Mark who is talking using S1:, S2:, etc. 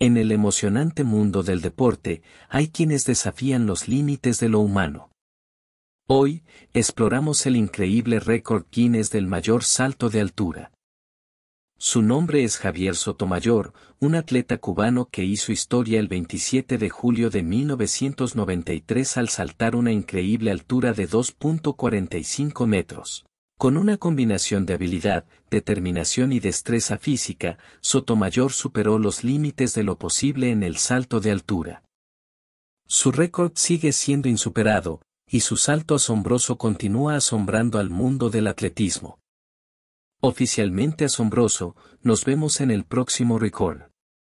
S1: En el emocionante mundo del deporte, hay quienes desafían los límites de lo humano. Hoy, exploramos el increíble récord Guinness del mayor salto de altura. Su nombre es Javier Sotomayor, un atleta cubano que hizo historia el 27 de julio de 1993 al saltar una increíble altura de 2.45 metros. Con una combinación de habilidad, determinación y destreza física, Sotomayor superó los límites de lo posible en el salto de altura. Su récord sigue siendo insuperado, y su salto asombroso continúa asombrando al mundo del atletismo. Oficialmente asombroso, nos vemos en el próximo Record.